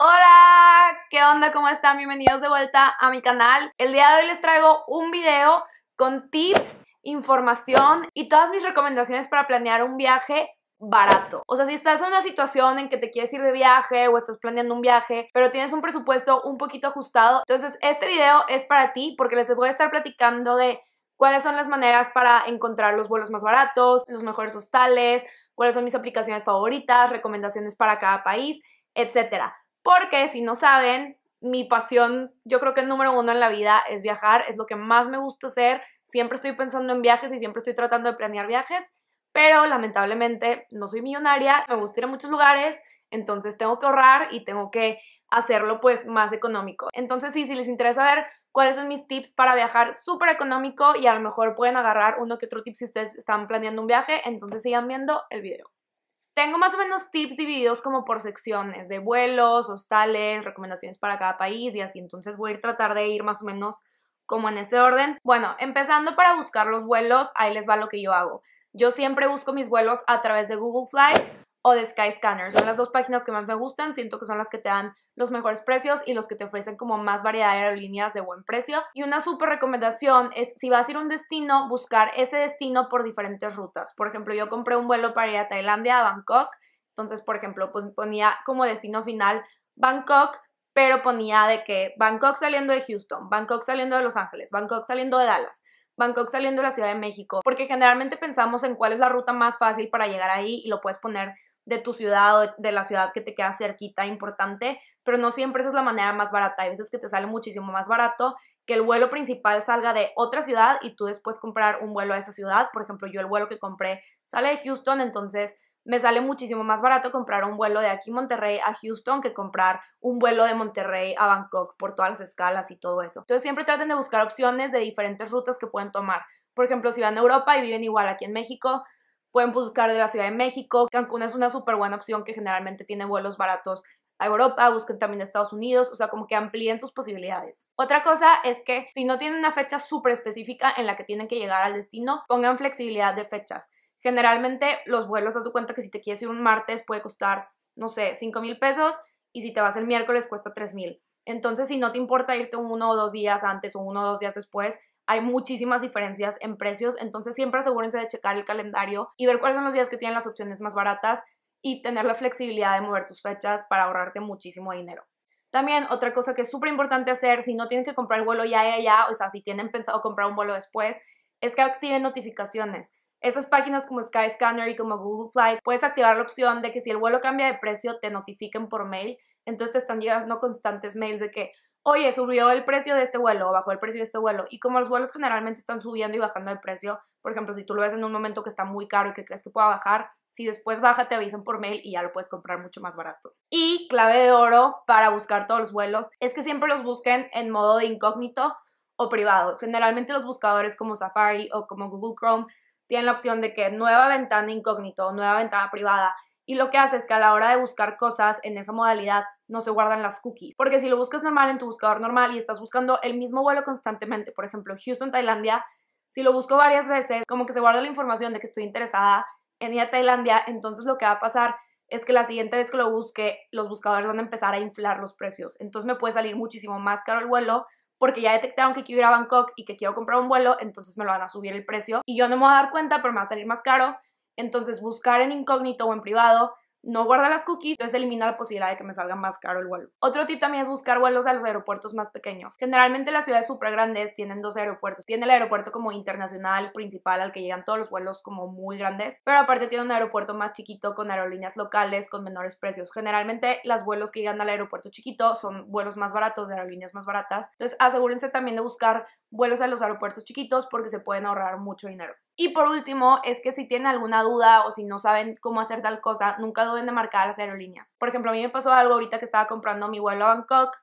Hola, ¿qué onda? ¿Cómo están? Bienvenidos de vuelta a mi canal. El día de hoy les traigo un video con tips, información y todas mis recomendaciones para planear un viaje barato. O sea, si estás en una situación en que te quieres ir de viaje o estás planeando un viaje, pero tienes un presupuesto un poquito ajustado, entonces este video es para ti porque les voy a estar platicando de cuáles son las maneras para encontrar los vuelos más baratos, los mejores hostales, cuáles son mis aplicaciones favoritas, recomendaciones para cada país, etcétera. Porque si no saben, mi pasión, yo creo que el número uno en la vida es viajar, es lo que más me gusta hacer. Siempre estoy pensando en viajes y siempre estoy tratando de planear viajes, pero lamentablemente no soy millonaria, me gusta ir a muchos lugares, entonces tengo que ahorrar y tengo que hacerlo pues más económico. Entonces sí, si les interesa ver cuáles son mis tips para viajar súper económico y a lo mejor pueden agarrar uno que otro tip si ustedes están planeando un viaje, entonces sigan viendo el video. Tengo más o menos tips divididos como por secciones, de vuelos, hostales, recomendaciones para cada país y así. Entonces voy a tratar de ir más o menos como en ese orden. Bueno, empezando para buscar los vuelos, ahí les va lo que yo hago. Yo siempre busco mis vuelos a través de Google Flights o de Skyscanner. Son las dos páginas que más me gustan, siento que son las que te dan los mejores precios y los que te ofrecen como más variedad de aerolíneas de buen precio. Y una súper recomendación es si vas a ir a un destino, buscar ese destino por diferentes rutas. Por ejemplo, yo compré un vuelo para ir a Tailandia, a Bangkok. Entonces, por ejemplo, pues, ponía como destino final Bangkok, pero ponía de que Bangkok saliendo de Houston, Bangkok saliendo de Los Ángeles, Bangkok saliendo de Dallas. Bangkok saliendo de la Ciudad de México, porque generalmente pensamos en cuál es la ruta más fácil para llegar ahí y lo puedes poner de tu ciudad o de la ciudad que te queda cerquita, importante, pero no siempre esa es la manera más barata. Hay veces que te sale muchísimo más barato que el vuelo principal salga de otra ciudad y tú después comprar un vuelo a esa ciudad. Por ejemplo, yo el vuelo que compré sale de Houston, entonces me sale muchísimo más barato comprar un vuelo de aquí Monterrey a Houston que comprar un vuelo de Monterrey a Bangkok por todas las escalas y todo eso. Entonces siempre traten de buscar opciones de diferentes rutas que pueden tomar. Por ejemplo, si van a Europa y viven igual aquí en México, Pueden buscar de la Ciudad de México. Cancún es una súper buena opción que generalmente tiene vuelos baratos a Europa, busquen también a Estados Unidos, o sea, como que amplíen sus posibilidades. Otra cosa es que si no tienen una fecha súper específica en la que tienen que llegar al destino, pongan flexibilidad de fechas. Generalmente los vuelos, haz de cuenta que si te quieres ir un martes puede costar, no sé, 5 mil pesos y si te vas el miércoles cuesta 3 mil. Entonces, si no te importa irte uno o dos días antes o uno o dos días después, hay muchísimas diferencias en precios, entonces siempre asegúrense de checar el calendario y ver cuáles son los días que tienen las opciones más baratas y tener la flexibilidad de mover tus fechas para ahorrarte muchísimo dinero. También otra cosa que es súper importante hacer, si no tienen que comprar el vuelo ya y allá, o sea, si tienen pensado comprar un vuelo después, es que activen notificaciones. Esas páginas como Skyscanner y como Google Flight, puedes activar la opción de que si el vuelo cambia de precio, te notifiquen por mail. Entonces te están llegando constantes mails de que, oye, subió el precio de este vuelo o bajó el precio de este vuelo. Y como los vuelos generalmente están subiendo y bajando el precio, por ejemplo, si tú lo ves en un momento que está muy caro y que crees que pueda bajar, si después baja te avisan por mail y ya lo puedes comprar mucho más barato. Y clave de oro para buscar todos los vuelos es que siempre los busquen en modo de incógnito o privado. Generalmente los buscadores como Safari o como Google Chrome tienen la opción de que nueva ventana incógnito o nueva ventana privada. Y lo que hace es que a la hora de buscar cosas en esa modalidad, no se guardan las cookies. Porque si lo buscas normal en tu buscador normal y estás buscando el mismo vuelo constantemente, por ejemplo, Houston, Tailandia, si lo busco varias veces, como que se guarda la información de que estoy interesada en ir a Tailandia, entonces lo que va a pasar es que la siguiente vez que lo busque, los buscadores van a empezar a inflar los precios. Entonces me puede salir muchísimo más caro el vuelo porque ya detectaron que quiero ir a Bangkok y que quiero comprar un vuelo, entonces me lo van a subir el precio y yo no me voy a dar cuenta, pero me va a salir más caro. Entonces buscar en incógnito o en privado no guarda las cookies, entonces elimina la posibilidad de que me salga más caro el vuelo. Otro tip también es buscar vuelos a los aeropuertos más pequeños. Generalmente las ciudades súper grandes tienen dos aeropuertos. Tiene el aeropuerto como internacional principal al que llegan todos los vuelos como muy grandes, pero aparte tiene un aeropuerto más chiquito con aerolíneas locales con menores precios. Generalmente los vuelos que llegan al aeropuerto chiquito son vuelos más baratos de aerolíneas más baratas. Entonces asegúrense también de buscar vuelos a los aeropuertos chiquitos porque se pueden ahorrar mucho dinero. Y por último, es que si tienen alguna duda o si no saben cómo hacer tal cosa, nunca de marcar las aerolíneas. Por ejemplo, a mí me pasó algo ahorita que estaba comprando mi vuelo a Bangkok,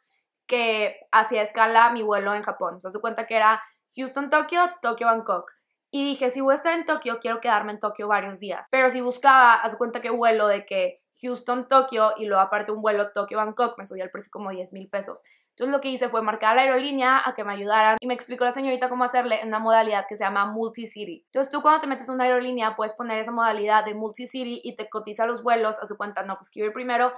que hacía escala mi vuelo en Japón. Se hace cuenta que era Houston-Tokio, Tokio-Bangkok. Y dije, si voy a estar en Tokio, quiero quedarme en Tokio varios días. Pero si buscaba, su cuenta que vuelo de que Houston-Tokio y luego aparte un vuelo Tokio-Bangkok, me subía el precio como 10 mil pesos. Entonces lo que hice fue marcar a la aerolínea a que me ayudaran y me explicó la señorita cómo hacerle una modalidad que se llama multi-city. Entonces tú cuando te metes en una aerolínea puedes poner esa modalidad de multi-city y te cotiza los vuelos a su cuenta, no, pues quiero ir primero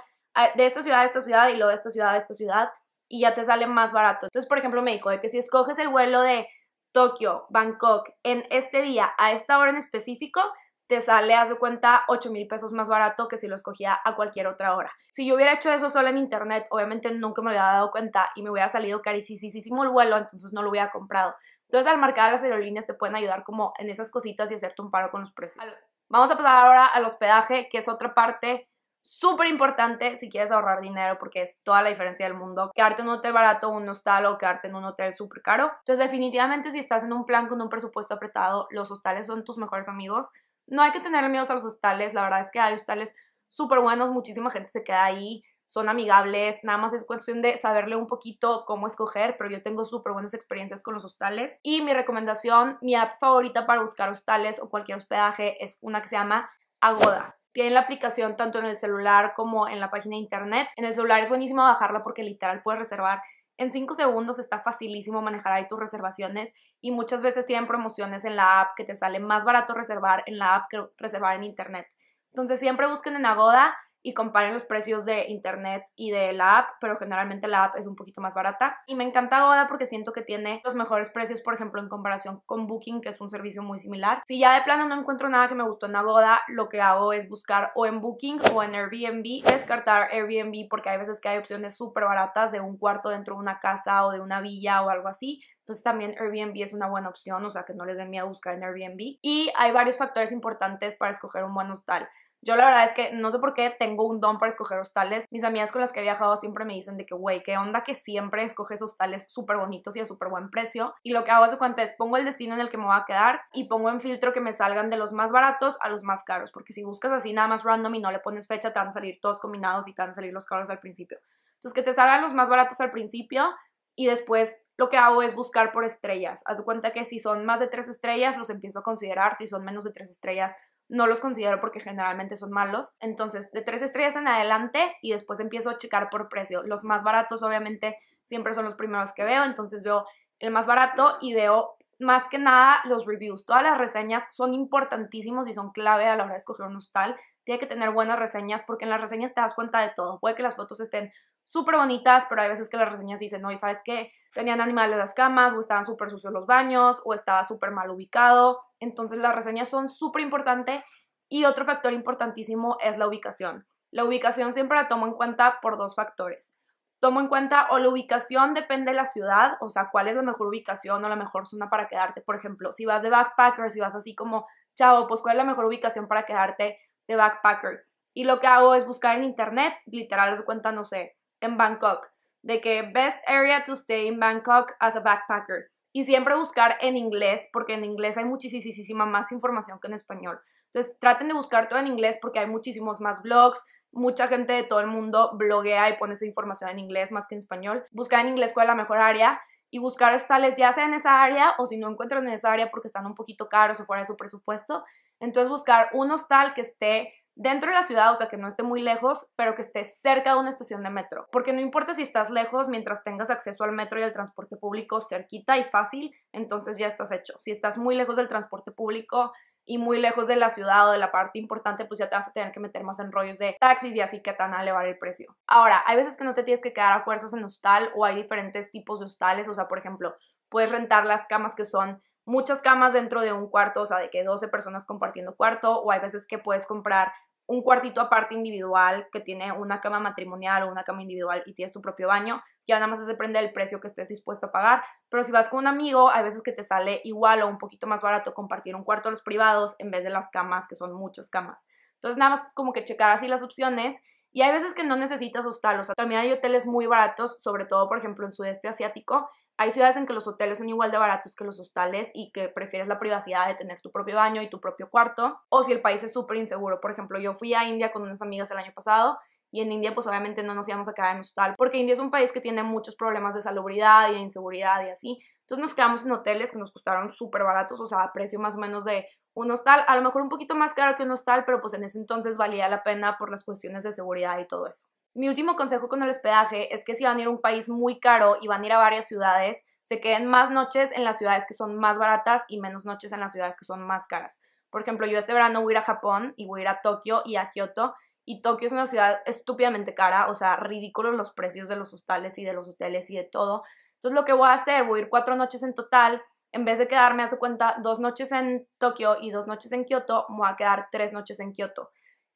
de esta ciudad a esta ciudad y luego de esta ciudad a esta ciudad y ya te sale más barato. Entonces, por ejemplo, me dijo de que si escoges el vuelo de Tokio, Bangkok, en este día, a esta hora en específico, te sale, haz de cuenta, 8 mil pesos más barato que si lo escogía a cualquier otra hora. Si yo hubiera hecho eso solo en internet, obviamente nunca me hubiera dado cuenta y me hubiera salido carísimo el vuelo, entonces no lo hubiera comprado. Entonces, al marcar las aerolíneas te pueden ayudar como en esas cositas y hacerte un paro con los precios. Vamos a pasar ahora al hospedaje, que es otra parte súper importante si quieres ahorrar dinero porque es toda la diferencia del mundo. Quedarte en un hotel barato, un hostal o quedarte en un hotel súper caro. Entonces definitivamente si estás en un plan con un presupuesto apretado, los hostales son tus mejores amigos no hay que tener miedo a los hostales, la verdad es que hay hostales súper buenos, muchísima gente se queda ahí, son amigables, nada más es cuestión de saberle un poquito cómo escoger, pero yo tengo súper buenas experiencias con los hostales. Y mi recomendación, mi app favorita para buscar hostales o cualquier hospedaje es una que se llama Agoda. Tienen la aplicación tanto en el celular como en la página internet. En el celular es buenísimo bajarla porque literal puedes reservar en 5 segundos está facilísimo manejar ahí tus reservaciones y muchas veces tienen promociones en la app que te sale más barato reservar en la app que reservar en internet. Entonces siempre busquen en Agoda y comparen los precios de internet y de la app, pero generalmente la app es un poquito más barata. Y me encanta boda porque siento que tiene los mejores precios, por ejemplo, en comparación con Booking, que es un servicio muy similar. Si ya de plano no encuentro nada que me gustó en Agoda, lo que hago es buscar o en Booking o en Airbnb, descartar Airbnb porque hay veces que hay opciones súper baratas de un cuarto dentro de una casa o de una villa o algo así. Entonces también Airbnb es una buena opción, o sea que no les den miedo buscar en Airbnb. Y hay varios factores importantes para escoger un buen hostal yo la verdad es que no sé por qué tengo un don para escoger hostales. Mis amigas con las que he viajado siempre me dicen de que, güey, qué onda que siempre escoges hostales súper bonitos y a súper buen precio. Y lo que hago hace cuenta es pongo el destino en el que me voy a quedar y pongo en filtro que me salgan de los más baratos a los más caros. Porque si buscas así nada más random y no le pones fecha, te van a salir todos combinados y te van a salir los caros al principio. Entonces que te salgan los más baratos al principio y después lo que hago es buscar por estrellas. Haz cuenta que si son más de tres estrellas, los empiezo a considerar. Si son menos de tres estrellas, no los considero porque generalmente son malos. Entonces, de tres estrellas en adelante y después empiezo a checar por precio. Los más baratos obviamente siempre son los primeros que veo, entonces veo el más barato y veo más que nada los reviews. Todas las reseñas son importantísimos y son clave a la hora de escoger un hostal. Tiene que tener buenas reseñas porque en las reseñas te das cuenta de todo. Puede que las fotos estén súper bonitas, pero hay veces que las reseñas dicen, no, ¿y sabes qué? tenían animales en las camas, o estaban súper sucios los baños, o estaba súper mal ubicado. Entonces las reseñas son súper importantes y otro factor importantísimo es la ubicación. La ubicación siempre la tomo en cuenta por dos factores. Tomo en cuenta o la ubicación depende de la ciudad, o sea, cuál es la mejor ubicación o la mejor zona para quedarte. Por ejemplo, si vas de backpacker, si vas así como, chavo, pues cuál es la mejor ubicación para quedarte de backpacker. Y lo que hago es buscar en internet, literal, eso cuenta, no sé, en Bangkok de que best area to stay in Bangkok as a backpacker. Y siempre buscar en inglés, porque en inglés hay muchísima más información que en español. Entonces traten de buscar todo en inglés porque hay muchísimos más blogs, mucha gente de todo el mundo bloguea y pone esa información en inglés más que en español. Buscar en inglés cuál es la mejor área y buscar hostales ya sea en esa área o si no encuentran en esa área porque están un poquito caros o fuera de su presupuesto. Entonces buscar un hostal que esté dentro de la ciudad, o sea, que no esté muy lejos, pero que esté cerca de una estación de metro. Porque no importa si estás lejos, mientras tengas acceso al metro y al transporte público cerquita y fácil, entonces ya estás hecho. Si estás muy lejos del transporte público y muy lejos de la ciudad o de la parte importante, pues ya te vas a tener que meter más en rollos de taxis y así que te a elevar el precio. Ahora, hay veces que no te tienes que quedar a fuerzas en hostal o hay diferentes tipos de hostales, o sea, por ejemplo, puedes rentar las camas que son muchas camas dentro de un cuarto, o sea, de que 12 personas compartiendo cuarto, o hay veces que puedes comprar un cuartito aparte individual que tiene una cama matrimonial o una cama individual y tienes tu propio baño, ya nada más depende del precio que estés dispuesto a pagar. Pero si vas con un amigo, hay veces que te sale igual o un poquito más barato compartir un cuarto a los privados en vez de las camas, que son muchas camas. Entonces nada más como que checar así las opciones y hay veces que no necesitas hostal, o sea, también hay hoteles muy baratos, sobre todo, por ejemplo, en sudeste asiático. Hay ciudades en que los hoteles son igual de baratos que los hostales y que prefieres la privacidad de tener tu propio baño y tu propio cuarto. O si el país es súper inseguro. Por ejemplo, yo fui a India con unas amigas el año pasado y en India pues obviamente no nos íbamos a quedar en hostal porque India es un país que tiene muchos problemas de salubridad y de inseguridad y así. Entonces nos quedamos en hoteles que nos costaron súper baratos, o sea, a precio más o menos de un hostal, a lo mejor un poquito más caro que un hostal, pero pues en ese entonces valía la pena por las cuestiones de seguridad y todo eso. Mi último consejo con el hospedaje es que si van a ir a un país muy caro y van a ir a varias ciudades, se queden más noches en las ciudades que son más baratas y menos noches en las ciudades que son más caras. Por ejemplo, yo este verano voy a ir a Japón y voy a ir a Tokio y a Kioto y Tokio es una ciudad estúpidamente cara, o sea, ridículos los precios de los hostales y de los hoteles y de todo. Entonces lo que voy a hacer, voy a ir cuatro noches en total en vez de quedarme hace cuenta dos noches en Tokio y dos noches en Kioto, me voy a quedar tres noches en Kioto.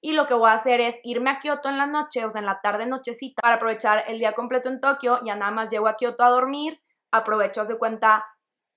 Y lo que voy a hacer es irme a Kioto en la noche, o sea, en la tarde nochecita, para aprovechar el día completo en Tokio. Ya nada más llego a Kioto a dormir, aprovecho, hace cuenta,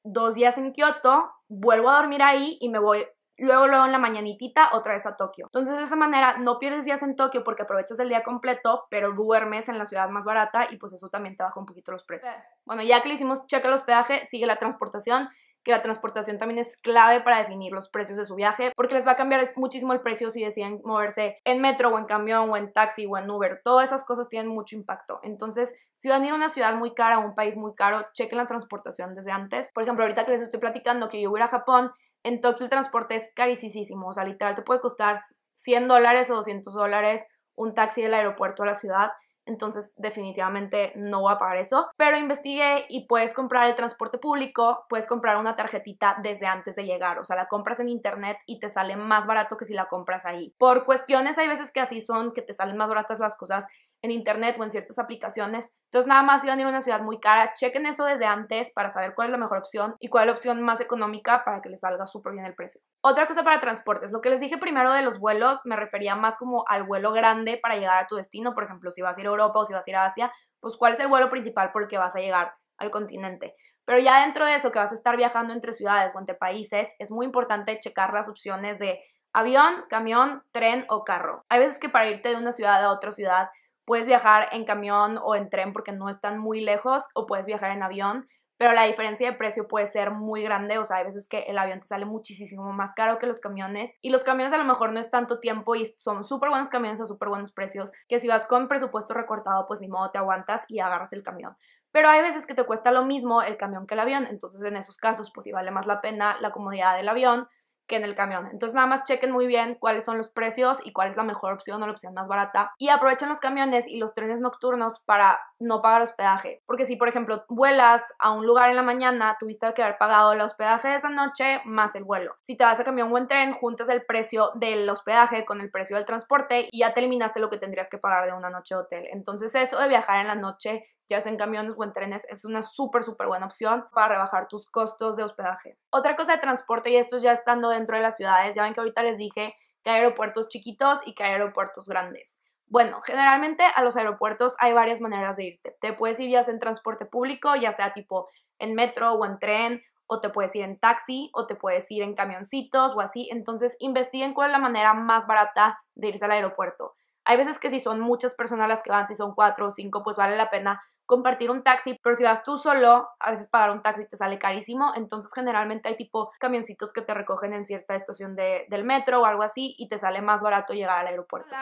dos días en Kioto, vuelvo a dormir ahí y me voy luego, luego en la mañanitita otra vez a Tokio. Entonces de esa manera no pierdes días en Tokio porque aprovechas el día completo, pero duermes en la ciudad más barata y pues eso también te baja un poquito los precios. Bueno, ya que le hicimos cheque al hospedaje, sigue la transportación que la transportación también es clave para definir los precios de su viaje, porque les va a cambiar muchísimo el precio si deciden moverse en metro o en camión o en taxi o en Uber. Todas esas cosas tienen mucho impacto. Entonces, si van a ir a una ciudad muy cara o un país muy caro, chequen la transportación desde antes. Por ejemplo, ahorita que les estoy platicando que yo voy a Japón, en Tokio el transporte es carísimo, o sea, literal te puede costar 100 dólares o 200 dólares un taxi del aeropuerto a la ciudad, entonces definitivamente no voy a pagar eso. Pero investigué y puedes comprar el transporte público, puedes comprar una tarjetita desde antes de llegar, o sea, la compras en internet y te sale más barato que si la compras ahí. Por cuestiones hay veces que así son, que te salen más baratas las cosas en internet o en ciertas aplicaciones. Entonces nada más si van a ir a una ciudad muy cara. Chequen eso desde antes para saber cuál es la mejor opción y cuál es la opción más económica para que les salga súper bien el precio. Otra cosa para transportes. Lo que les dije primero de los vuelos me refería más como al vuelo grande para llegar a tu destino. Por ejemplo, si vas a ir a Europa o si vas a ir a Asia, pues cuál es el vuelo principal por el que vas a llegar al continente. Pero ya dentro de eso, que vas a estar viajando entre ciudades o entre países, es muy importante checar las opciones de avión, camión, tren o carro. Hay veces que para irte de una ciudad a otra ciudad Puedes viajar en camión o en tren porque no están muy lejos o puedes viajar en avión, pero la diferencia de precio puede ser muy grande, o sea, hay veces que el avión te sale muchísimo más caro que los camiones y los camiones a lo mejor no es tanto tiempo y son súper buenos camiones a súper buenos precios, que si vas con presupuesto recortado, pues ni modo te aguantas y agarras el camión. Pero hay veces que te cuesta lo mismo el camión que el avión, entonces en esos casos pues si vale más la pena la comodidad del avión que en el camión. Entonces nada más chequen muy bien cuáles son los precios y cuál es la mejor opción o la opción más barata. Y aprovechen los camiones y los trenes nocturnos para no pagar hospedaje. Porque si, por ejemplo, vuelas a un lugar en la mañana, tuviste que haber pagado el hospedaje de esa noche más el vuelo. Si te vas a camión o en tren, juntas el precio del hospedaje con el precio del transporte y ya te eliminaste lo que tendrías que pagar de una noche de hotel. Entonces eso de viajar en la noche ya sea en camiones o en trenes, es una súper, súper buena opción para rebajar tus costos de hospedaje. Otra cosa de transporte, y esto ya estando dentro de las ciudades. Ya ven que ahorita les dije que hay aeropuertos chiquitos y que hay aeropuertos grandes. Bueno, generalmente a los aeropuertos hay varias maneras de irte. Te puedes ir ya sea en transporte público, ya sea tipo en metro o en tren, o te puedes ir en taxi, o te puedes ir en camioncitos o así. Entonces investiguen cuál es la manera más barata de irse al aeropuerto. Hay veces que si son muchas personas las que van, si son cuatro o cinco, pues vale la pena compartir un taxi, pero si vas tú solo, a veces pagar un taxi te sale carísimo, entonces generalmente hay tipo camioncitos que te recogen en cierta estación del metro o algo así y te sale más barato llegar al aeropuerto.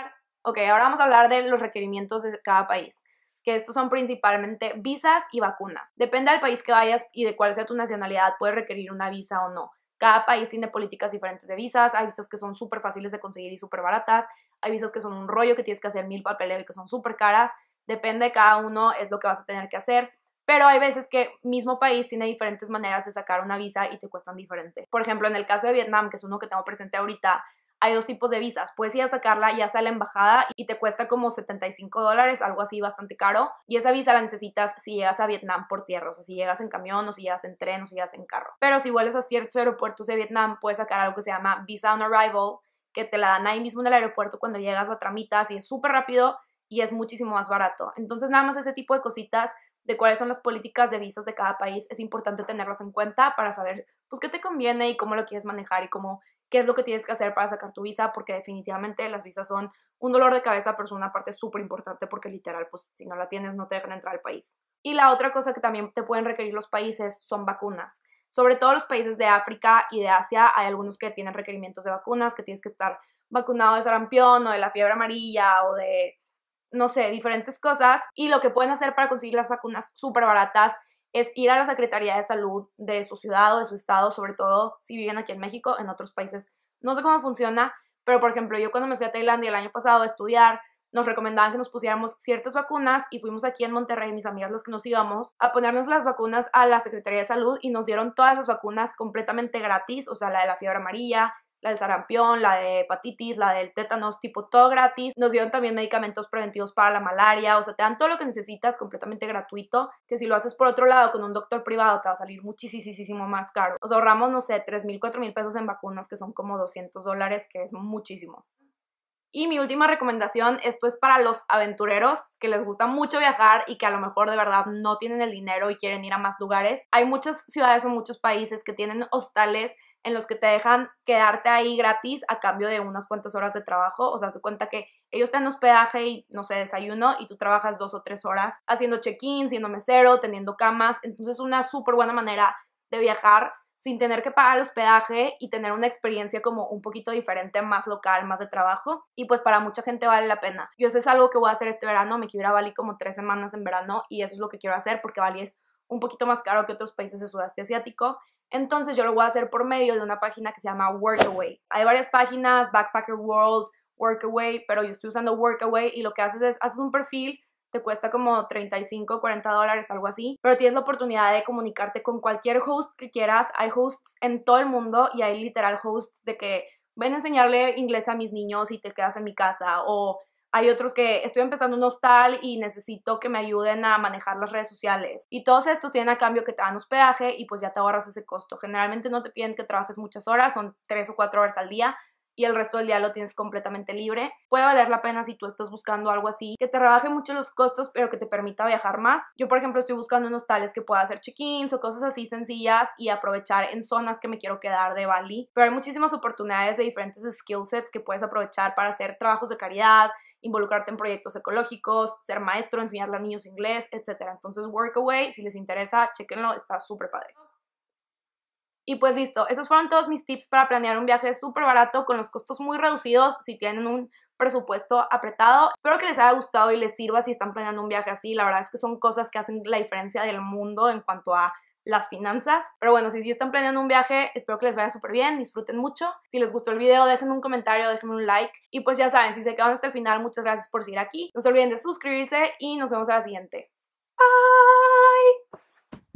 Ok, ahora vamos a hablar de los requerimientos de cada país que estos son principalmente visas y vacunas. Depende del país que vayas y de cuál sea tu nacionalidad, puedes requerir una visa o no. Cada país tiene políticas diferentes de visas, hay visas que son súper fáciles de conseguir y súper baratas, hay visas que son un rollo, que tienes que hacer mil papeles y que son súper caras, depende de cada uno, es lo que vas a tener que hacer. Pero hay veces que mismo país tiene diferentes maneras de sacar una visa y te cuestan diferentes. Por ejemplo, en el caso de Vietnam, que es uno que tengo presente ahorita, hay dos tipos de visas. Puedes ir a sacarla ya sea a la embajada y te cuesta como 75 dólares, algo así bastante caro. Y esa visa la necesitas si llegas a Vietnam por tierra, o sea, si llegas en camión, o si llegas en tren, o si llegas en carro. Pero si vuelves a ciertos aeropuertos de Vietnam, puedes sacar algo que se llama Visa on Arrival, que te la dan ahí mismo en el aeropuerto cuando llegas, a tramitas y es súper rápido y es muchísimo más barato. Entonces, nada más ese tipo de cositas de cuáles son las políticas de visas de cada país, es importante tenerlas en cuenta para saber, pues, qué te conviene y cómo lo quieres manejar y cómo, qué es lo que tienes que hacer para sacar tu visa, porque definitivamente las visas son un dolor de cabeza, pero es una parte súper importante porque literal, pues, si no la tienes, no te dejan entrar al país. Y la otra cosa que también te pueden requerir los países son vacunas sobre todo los países de África y de Asia, hay algunos que tienen requerimientos de vacunas, que tienes que estar vacunado de sarampión o de la fiebre amarilla o de, no sé, diferentes cosas. Y lo que pueden hacer para conseguir las vacunas súper baratas es ir a la Secretaría de Salud de su ciudad o de su estado, sobre todo si viven aquí en México, en otros países. No sé cómo funciona, pero por ejemplo, yo cuando me fui a Tailandia el año pasado a estudiar, nos recomendaban que nos pusiéramos ciertas vacunas y fuimos aquí en Monterrey, mis amigas las que nos íbamos, a ponernos las vacunas a la Secretaría de Salud y nos dieron todas las vacunas completamente gratis, o sea, la de la fiebre amarilla, la del sarampión, la de hepatitis, la del tétanos, tipo todo gratis. Nos dieron también medicamentos preventivos para la malaria, o sea, te dan todo lo que necesitas completamente gratuito, que si lo haces por otro lado con un doctor privado te va a salir muchísimo más caro. Nos ahorramos, no sé, 3.000, mil, cuatro mil pesos en vacunas, que son como 200 dólares, que es muchísimo. Y mi última recomendación, esto es para los aventureros que les gusta mucho viajar y que a lo mejor de verdad no tienen el dinero y quieren ir a más lugares. Hay muchas ciudades o muchos países que tienen hostales en los que te dejan quedarte ahí gratis a cambio de unas cuantas horas de trabajo. O sea, se cuenta que ellos te dan hospedaje y, no sé, desayuno y tú trabajas dos o tres horas haciendo check-in, siendo mesero, teniendo camas. Entonces, es una súper buena manera de viajar sin tener que pagar el hospedaje y tener una experiencia como un poquito diferente, más local, más de trabajo. Y pues para mucha gente vale la pena. Yo eso es algo que voy a hacer este verano. Me quiero ir a Bali como tres semanas en verano y eso es lo que quiero hacer porque Bali es un poquito más caro que otros países de sudeste asiático. Entonces yo lo voy a hacer por medio de una página que se llama Workaway. Hay varias páginas, Backpacker World, Workaway, pero yo estoy usando Workaway y lo que haces es, haces un perfil te cuesta como 35, 40 dólares, algo así, pero tienes la oportunidad de comunicarte con cualquier host que quieras. Hay hosts en todo el mundo y hay literal hosts de que ven a enseñarle inglés a mis niños y te quedas en mi casa o hay otros que estoy empezando un hostal y necesito que me ayuden a manejar las redes sociales. Y todos estos tienen a cambio que te dan hospedaje y pues ya te ahorras ese costo. Generalmente no te piden que trabajes muchas horas, son tres o cuatro horas al día, y el resto del día lo tienes completamente libre. Puede valer la pena si tú estás buscando algo así que te rebaje mucho los costos, pero que te permita viajar más. Yo, por ejemplo, estoy buscando unos tales que pueda hacer check-ins o cosas así sencillas y aprovechar en zonas que me quiero quedar de Bali. Pero hay muchísimas oportunidades de diferentes skill sets que puedes aprovechar para hacer trabajos de caridad, involucrarte en proyectos ecológicos, ser maestro, enseñarle a niños inglés, etc. Entonces, Workaway, si les interesa, chequenlo, está súper padre. Y pues listo, esos fueron todos mis tips para planear un viaje súper barato con los costos muy reducidos si tienen un presupuesto apretado. Espero que les haya gustado y les sirva si están planeando un viaje así. La verdad es que son cosas que hacen la diferencia del mundo en cuanto a las finanzas. Pero bueno, si sí están planeando un viaje, espero que les vaya súper bien, disfruten mucho. Si les gustó el video, déjenme un comentario, déjenme un like. Y pues ya saben, si se quedan hasta el final, muchas gracias por seguir aquí. No se olviden de suscribirse y nos vemos a la siguiente. Bye.